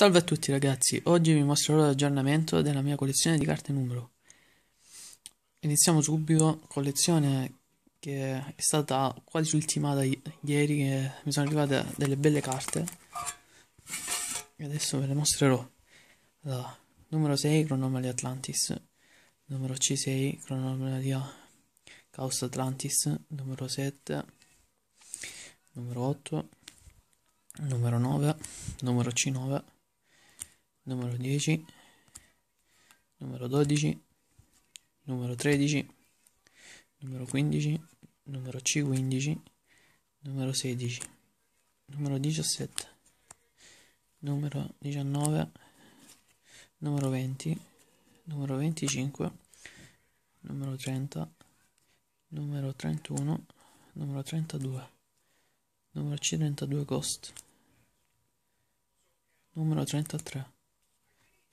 Salve a tutti ragazzi, oggi vi mostrerò l'aggiornamento della mia collezione di carte numero. Iniziamo subito, collezione che è stata quasi ultimata ieri, che mi sono arrivate delle belle carte. E adesso ve le mostrerò. Allora, numero 6, Cronomalia Atlantis. Numero C6, Cronomalia Caos Atlantis. Numero 7, numero 8, numero 9, numero C9 numero 10, numero 12, numero 13, numero 15, numero C15, numero 16, numero 17, numero 19, numero 20, numero 25, numero 30, numero 31, numero 32, numero C32 Ghost, numero 33.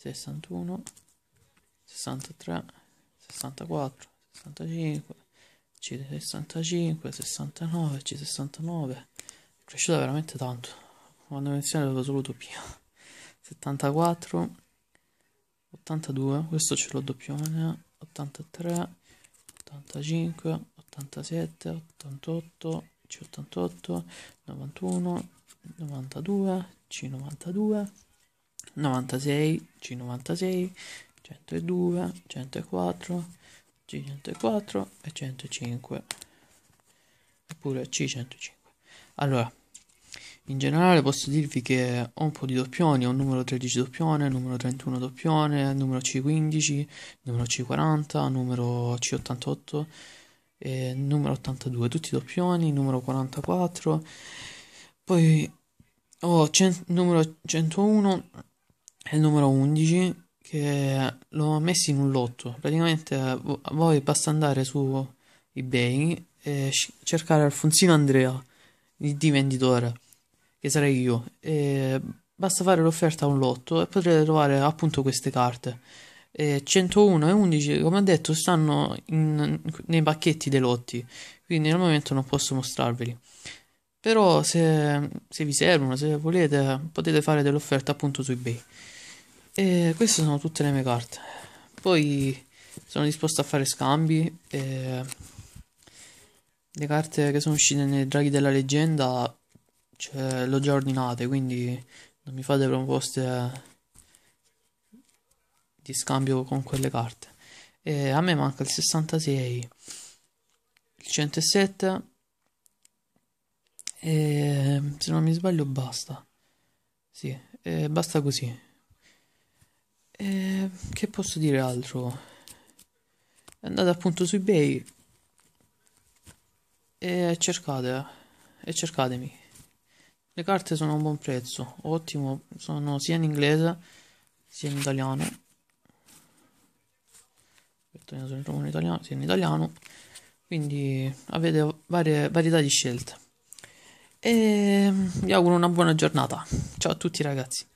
61, 63, 64, 65, C65, 69, C69. È cresciuta veramente tanto. Quando iniziare avevo solo doppia. 74, 82, questo ce l'ho doppione, 83, 85, 87, 88, C88, 91, 92, C92. 96, C96, 102, 104, C104 e 105 oppure C105. Allora, in generale posso dirvi che ho un po' di doppioni, ho il numero 13 doppione, numero 31 doppione, numero C15, numero C40, numero C88, e numero 82, tutti doppioni, numero 44, poi ho cent- numero 101 è il numero 11 che l'ho messo in un lotto. Praticamente eh, voi basta andare su eBay e cercare Alfonsino Andrea, il D venditore, che sarei io. E basta fare l'offerta a un lotto e potrete trovare appunto queste carte. E 101 e 11, come ho detto, stanno in, nei pacchetti dei lotti, quindi al momento non posso mostrarveli. Però se, se vi servono, se volete, potete fare delle offerte appunto su eBay. E queste sono tutte le mie carte. Poi sono disposto a fare scambi. E le carte che sono uscite nei draghi della leggenda cioè, l'ho già ordinate, quindi non mi fate proposte di scambio con quelle carte. E a me manca il 66, il 107 e, ehm, se non mi sbaglio basta. Sì, eh, basta così. E, ehm, che posso dire altro? Andate appunto su eBay e cercate e cercatemi. Le carte sono a un buon prezzo, ottimo, sono sia in inglese sia in italiano. Sono in italiano, sia in italiano. Quindi avete varie varietà di scelte. E vi mm, auguro una buona giornata. Ciao a tutti ragazzi.